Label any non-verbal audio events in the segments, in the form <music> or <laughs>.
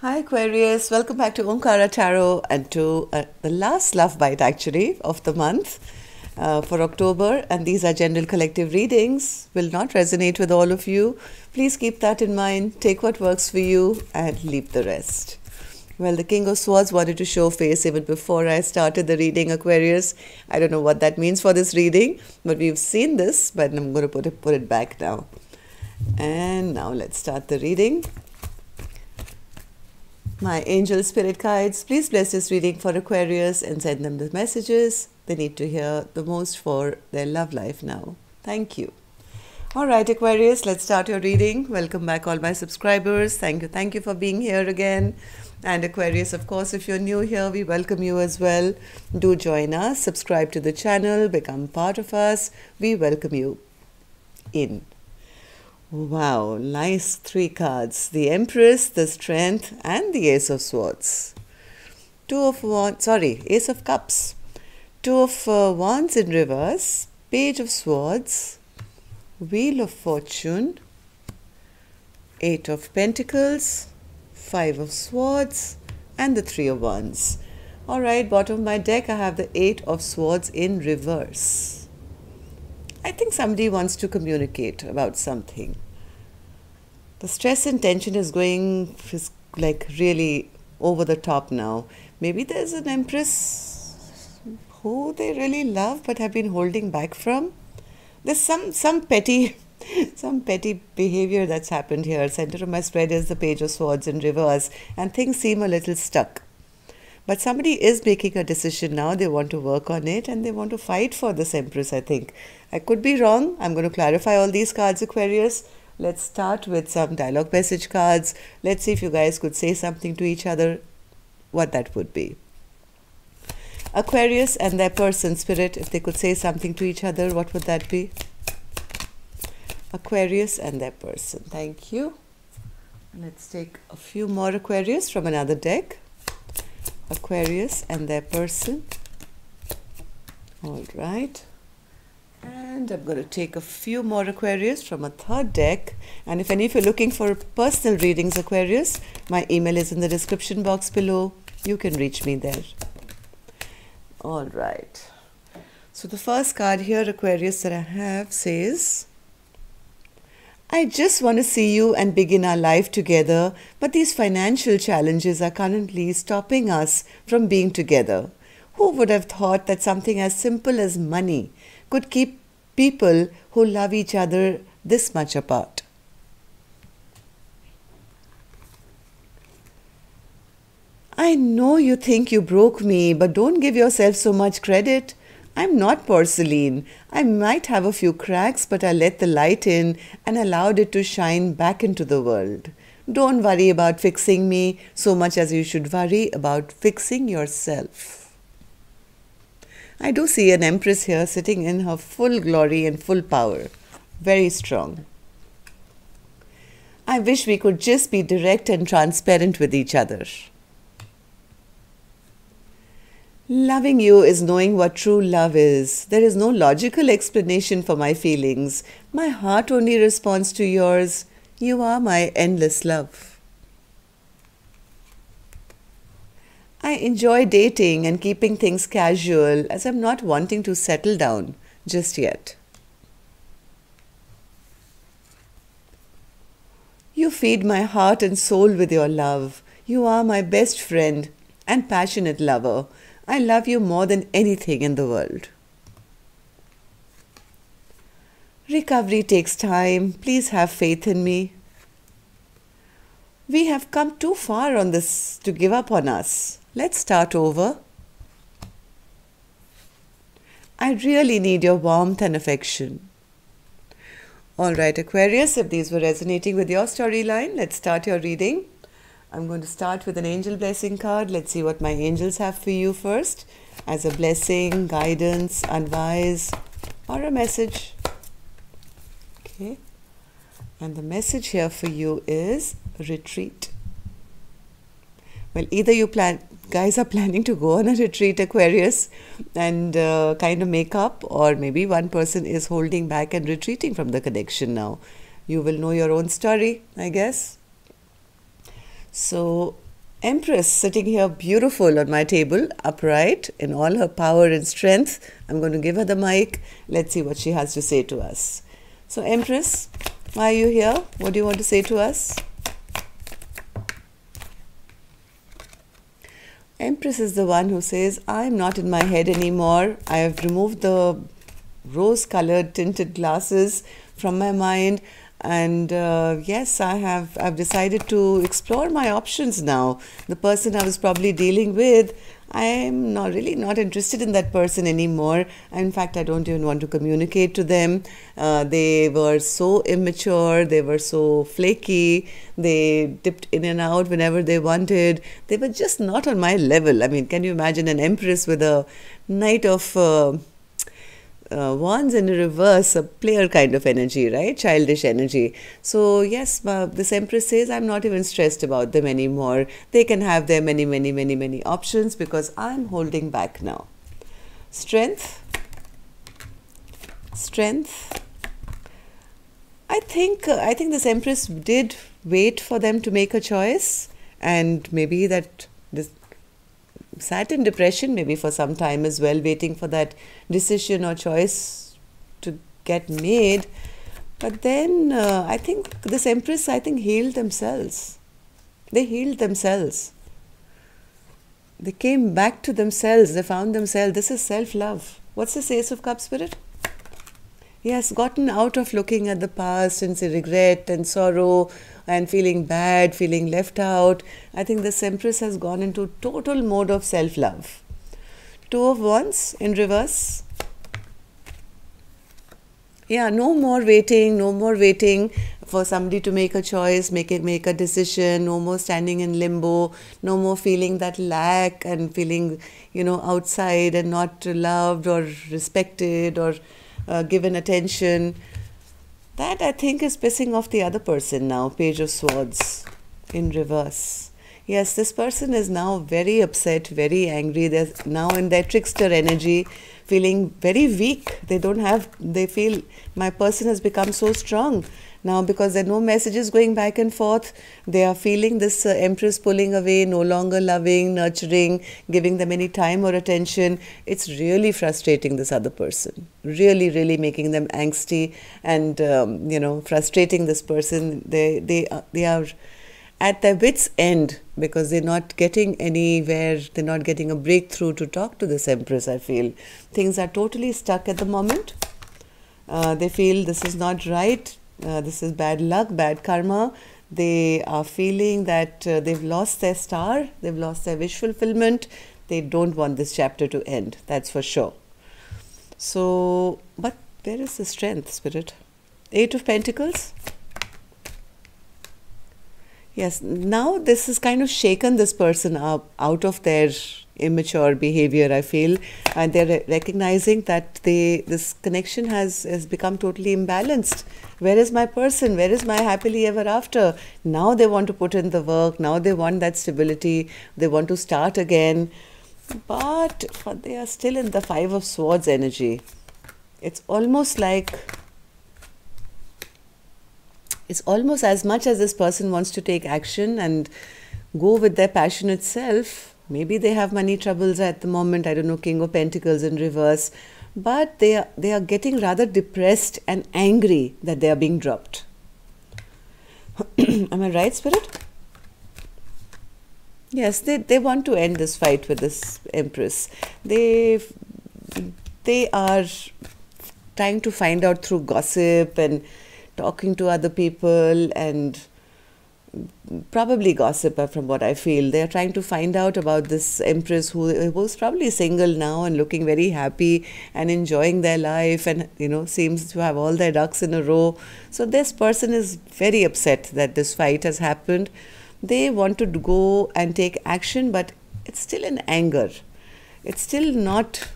Hi Aquarius, welcome back to Omkara Tarot and to uh, the last love bite actually of the month uh, for October. And these are general collective readings, will not resonate with all of you. Please keep that in mind, take what works for you, and leave the rest. Well, the King of Swords wanted to show face even before I started the reading, Aquarius. I don't know what that means for this reading, but we've seen this, but I'm going to put it, put it back now. And now let's start the reading. My angel spirit guides, please bless this reading for Aquarius and send them the messages they need to hear the most for their love life now. Thank you. All right, Aquarius, let's start your reading. Welcome back, all my subscribers. Thank you. Thank you for being here again. And Aquarius, of course, if you're new here, we welcome you as well. Do join us, subscribe to the channel, become part of us. We welcome you in. Wow, nice three cards. The Empress, the Strength, and the Ace of Swords. Two of Wands, sorry, Ace of Cups. Two of uh, Wands in reverse, Page of Swords, Wheel of Fortune, Eight of Pentacles, Five of Swords, and the Three of Wands. Alright, bottom of my deck I have the Eight of Swords in reverse. I think somebody wants to communicate about something. The stress and tension is going is like really over the top now. Maybe there's an empress who they really love but have been holding back from. There's some some petty <laughs> some petty behavior that's happened here. Center of my spread is the page of swords in reverse and things seem a little stuck. But somebody is making a decision now. They want to work on it and they want to fight for this Empress, I think. I could be wrong. I'm going to clarify all these cards, Aquarius. Let's start with some dialogue message cards. Let's see if you guys could say something to each other, what that would be. Aquarius and their person spirit, if they could say something to each other, what would that be? Aquarius and their person. Thank you. Let's take a few more Aquarius from another deck. Aquarius and their person. All right. And I'm going to take a few more Aquarius from a third deck. And if any of you are looking for personal readings, Aquarius, my email is in the description box below. You can reach me there. All right. So the first card here, Aquarius, that I have says I just want to see you and begin our life together, but these financial challenges are currently stopping us from being together. Who would have thought that something as simple as money could keep people who love each other this much apart? I know you think you broke me, but don't give yourself so much credit. I'm not porcelain. I might have a few cracks, but I let the light in and allowed it to shine back into the world. Don't worry about fixing me so much as you should worry about fixing yourself. I do see an empress here sitting in her full glory and full power. Very strong. I wish we could just be direct and transparent with each other. Loving you is knowing what true love is. There is no logical explanation for my feelings. My heart only responds to yours. You are my endless love. I enjoy dating and keeping things casual as I'm not wanting to settle down just yet. You feed my heart and soul with your love. You are my best friend and passionate lover I love you more than anything in the world. Recovery takes time. Please have faith in me. We have come too far on this to give up on us. Let's start over. I really need your warmth and affection. All right, Aquarius, if these were resonating with your storyline, let's start your reading. I'm going to start with an angel blessing card. Let's see what my angels have for you first as a blessing, guidance, advice, or a message. Okay. And the message here for you is retreat. Well, either you plan, guys are planning to go on a retreat, Aquarius, and uh, kind of make up, or maybe one person is holding back and retreating from the connection now. You will know your own story, I guess. So, Empress sitting here beautiful on my table, upright in all her power and strength. I'm going to give her the mic. Let's see what she has to say to us. So, Empress, why are you here? What do you want to say to us? Empress is the one who says, I'm not in my head anymore. I have removed the rose colored tinted glasses from my mind and uh, yes i have i've decided to explore my options now the person i was probably dealing with i am not really not interested in that person anymore in fact i don't even want to communicate to them uh, they were so immature they were so flaky they dipped in and out whenever they wanted they were just not on my level i mean can you imagine an empress with a knight of uh, uh, wands in reverse, a player kind of energy, right? Childish energy. So, yes, uh, this Empress says, I'm not even stressed about them anymore. They can have their many, many, many, many options because I'm holding back now. Strength. Strength. I think uh, I think this Empress did wait for them to make a choice, and maybe that this sat in depression maybe for some time as well, waiting for that decision or choice to get made. But then uh, I think this Empress, I think, healed themselves. They healed themselves. They came back to themselves. They found themselves. This is self love. What's this Ace of Cups spirit? He has gotten out of looking at the past and say regret and sorrow and feeling bad, feeling left out. I think this Empress has gone into total mode of self love. Two of Wands in reverse. Yeah, no more waiting, no more waiting for somebody to make a choice, make a, make a decision, no more standing in limbo, no more feeling that lack and feeling, you know, outside and not loved or respected or uh, given attention. That I think is pissing off the other person now. Page of Swords in reverse. Yes, this person is now very upset, very angry. They're now in their trickster energy feeling very weak. They don't have, they feel my person has become so strong now because there are no messages going back and forth. They are feeling this uh, empress pulling away, no longer loving, nurturing, giving them any time or attention. It's really frustrating this other person, really, really making them angsty and, um, you know, frustrating this person. They, they, uh, they are at their wits' end because they're not getting anywhere, they're not getting a breakthrough to talk to this Empress, I feel. Things are totally stuck at the moment. Uh, they feel this is not right, uh, this is bad luck, bad karma. They are feeling that uh, they've lost their star, they've lost their wish fulfillment. They don't want this chapter to end, that's for sure. So, but where is the strength, Spirit? Eight of Pentacles. Yes, now this has kind of shaken this person up out of their immature behavior i feel and they're recognizing that they this connection has has become totally imbalanced where is my person where is my happily ever after now they want to put in the work now they want that stability they want to start again but they are still in the five of swords energy it's almost like it's almost as much as this person wants to take action and go with their passion itself. Maybe they have money troubles at the moment, I don't know, King of Pentacles in reverse, but they are, they are getting rather depressed and angry that they are being dropped. <clears throat> Am I right, Spirit? Yes, they, they want to end this fight with this Empress. They, they are trying to find out through gossip and talking to other people and probably gossip uh, from what I feel. They are trying to find out about this empress who was probably single now and looking very happy and enjoying their life and you know seems to have all their ducks in a row. So this person is very upset that this fight has happened. They want to go and take action, but it's still in anger. It's still not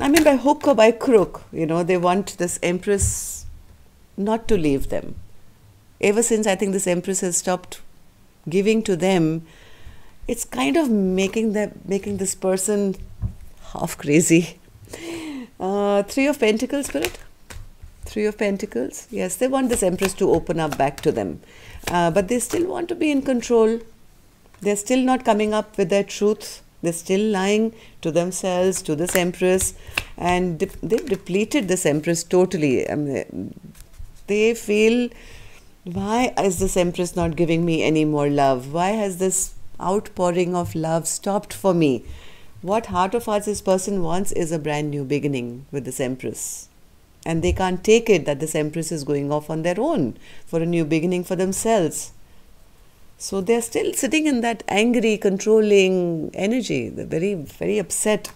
I mean, by hook or by crook, you know, they want this empress not to leave them. Ever since I think this empress has stopped giving to them, it's kind of making them making this person half crazy. <laughs> Uh, three of Pentacles, spirit. Three of Pentacles. Yes, they want this Empress to open up back to them. Uh, but they still want to be in control. They're still not coming up with their truth. They're still lying to themselves, to this empress, and de they've depleted this empress totally. I mean, they feel, why is this empress not giving me any more love? Why has this outpouring of love stopped for me? What heart of hearts this person wants is a brand new beginning with this empress. And they can't take it that this empress is going off on their own for a new beginning for themselves. So they're still sitting in that angry, controlling energy. They're very, very upset.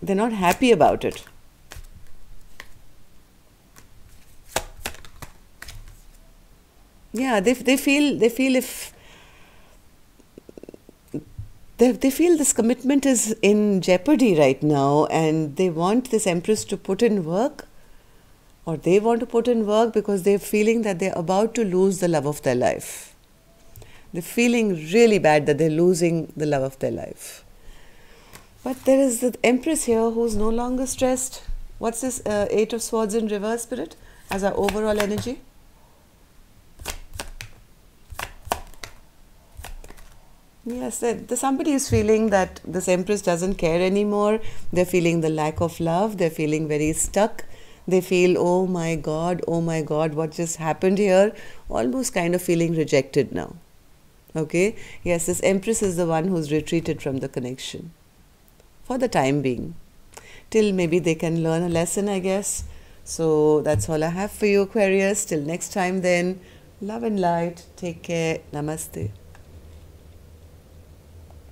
They're not happy about it. Yeah, they, they feel they feel if they, they feel this commitment is in jeopardy right now and they want this empress to put in work or they want to put in work because they're feeling that they're about to lose the love of their life. They're feeling really bad that they're losing the love of their life. But there is the Empress here who's no longer stressed. What's this uh, Eight of Swords in reverse spirit as our overall energy? Yes, somebody is feeling that this Empress doesn't care anymore. They're feeling the lack of love. They're feeling very stuck. They feel, oh my God, oh my God, what just happened here? Almost kind of feeling rejected now. Okay? Yes, this Empress is the one who's retreated from the connection for the time being. Till maybe they can learn a lesson, I guess. So that's all I have for you, Aquarius. Till next time, then. Love and light. Take care. Namaste.